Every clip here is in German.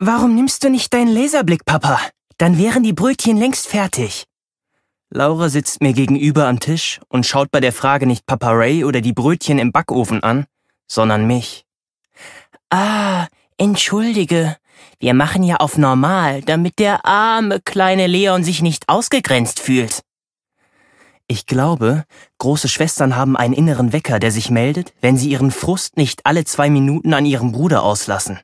Warum nimmst du nicht deinen Laserblick, Papa? Dann wären die Brötchen längst fertig. Laura sitzt mir gegenüber am Tisch und schaut bei der Frage nicht Papa Ray oder die Brötchen im Backofen an, sondern mich. Ah, entschuldige. Wir machen ja auf normal, damit der arme kleine Leon sich nicht ausgegrenzt fühlt. Ich glaube, große Schwestern haben einen inneren Wecker, der sich meldet, wenn sie ihren Frust nicht alle zwei Minuten an ihrem Bruder auslassen.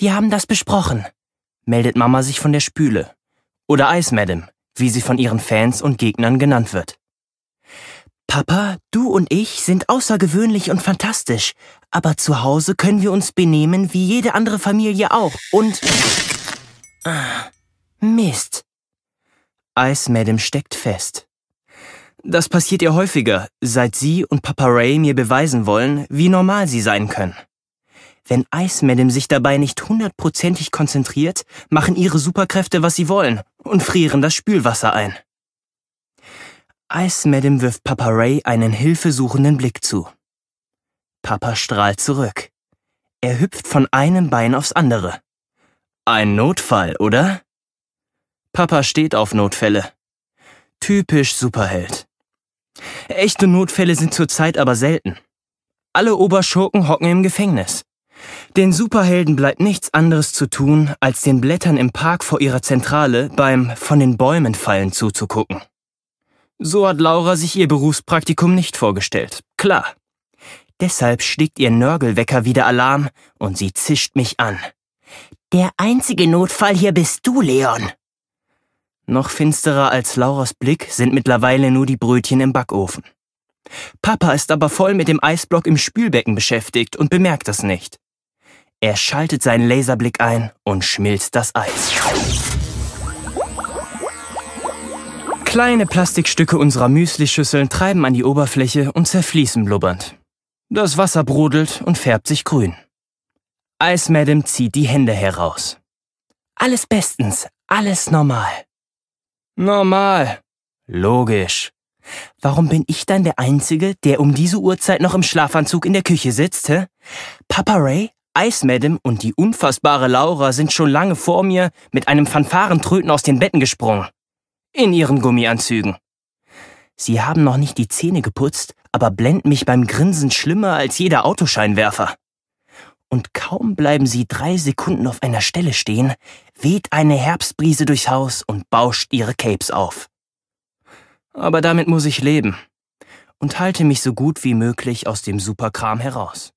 Wir haben das besprochen, meldet Mama sich von der Spüle. Oder Ice Madam, wie sie von ihren Fans und Gegnern genannt wird. Papa, du und ich sind außergewöhnlich und fantastisch, aber zu Hause können wir uns benehmen wie jede andere Familie auch und... Ah, Mist. Ice Madam steckt fest. Das passiert ihr häufiger, seit sie und Papa Ray mir beweisen wollen, wie normal sie sein können. Wenn Ice Madam sich dabei nicht hundertprozentig konzentriert, machen ihre Superkräfte, was sie wollen und frieren das Spülwasser ein. Ice Madam wirft Papa Ray einen hilfesuchenden Blick zu. Papa strahlt zurück. Er hüpft von einem Bein aufs andere. Ein Notfall, oder? Papa steht auf Notfälle. Typisch Superheld. Echte Notfälle sind zurzeit aber selten. Alle Oberschurken hocken im Gefängnis. Den Superhelden bleibt nichts anderes zu tun, als den Blättern im Park vor ihrer Zentrale beim von den Bäumen fallen zuzugucken. So hat Laura sich ihr Berufspraktikum nicht vorgestellt. Klar. Deshalb schlägt ihr Nörgelwecker wieder Alarm und sie zischt mich an. Der einzige Notfall hier bist du, Leon. Noch finsterer als Lauras Blick sind mittlerweile nur die Brötchen im Backofen. Papa ist aber voll mit dem Eisblock im Spülbecken beschäftigt und bemerkt das nicht. Er schaltet seinen Laserblick ein und schmilzt das Eis. Kleine Plastikstücke unserer Müslischüsseln treiben an die Oberfläche und zerfließen blubbernd. Das Wasser brodelt und färbt sich grün. Ice Madam zieht die Hände heraus. Alles bestens, alles normal. Normal. Logisch. Warum bin ich dann der Einzige, der um diese Uhrzeit noch im Schlafanzug in der Küche sitzt, hä? Papa Ray Ice Madam und die unfassbare Laura sind schon lange vor mir mit einem Fanfarentröten aus den Betten gesprungen. In ihren Gummianzügen. Sie haben noch nicht die Zähne geputzt, aber blenden mich beim Grinsen schlimmer als jeder Autoscheinwerfer. Und kaum bleiben sie drei Sekunden auf einer Stelle stehen, weht eine Herbstbrise durchs Haus und bauscht ihre Capes auf. Aber damit muss ich leben und halte mich so gut wie möglich aus dem Superkram heraus.